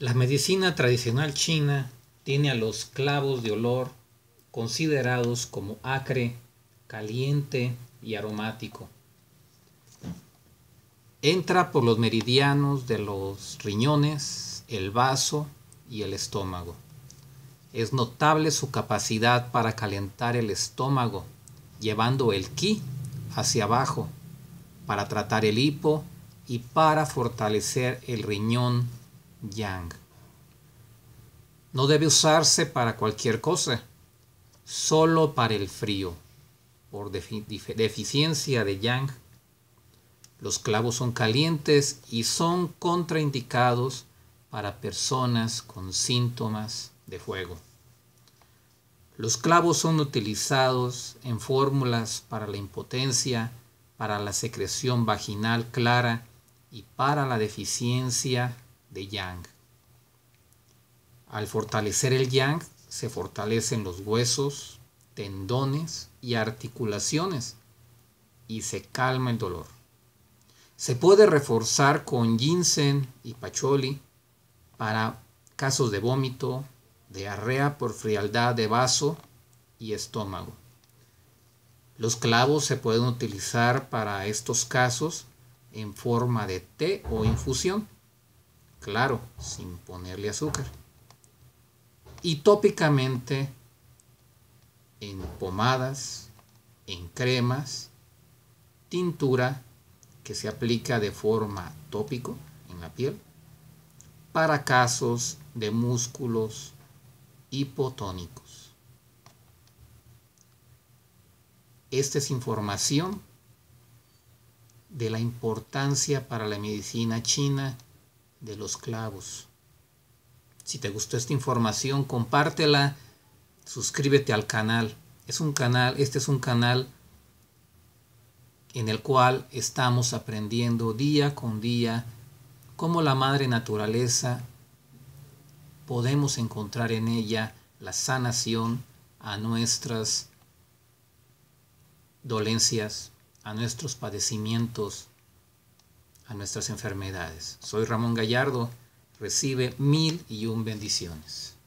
La medicina tradicional china tiene a los clavos de olor considerados como acre, caliente y aromático. Entra por los meridianos de los riñones, el vaso y el estómago. Es notable su capacidad para calentar el estómago, llevando el ki hacia abajo, para tratar el hipo y para fortalecer el riñón yang. No debe usarse para cualquier cosa, solo para el frío. Por deficiencia de yang, los clavos son calientes y son contraindicados para personas con síntomas de fuego. Los clavos son utilizados en fórmulas para la impotencia, para la secreción vaginal clara y para la deficiencia de yang. Al fortalecer el yang se fortalecen los huesos, tendones y articulaciones y se calma el dolor. Se puede reforzar con ginseng y pacholi para casos de vómito, diarrea por frialdad de vaso y estómago. Los clavos se pueden utilizar para estos casos en forma de té o infusión claro, sin ponerle azúcar. Y tópicamente en pomadas, en cremas, tintura que se aplica de forma tópico en la piel para casos de músculos hipotónicos. Esta es información de la importancia para la medicina china de los clavos. Si te gustó esta información, compártela, suscríbete al canal. Es un canal, este es un canal en el cual estamos aprendiendo día con día cómo la madre naturaleza podemos encontrar en ella la sanación a nuestras dolencias, a nuestros padecimientos, a nuestras enfermedades. Soy Ramón Gallardo, recibe mil y un bendiciones.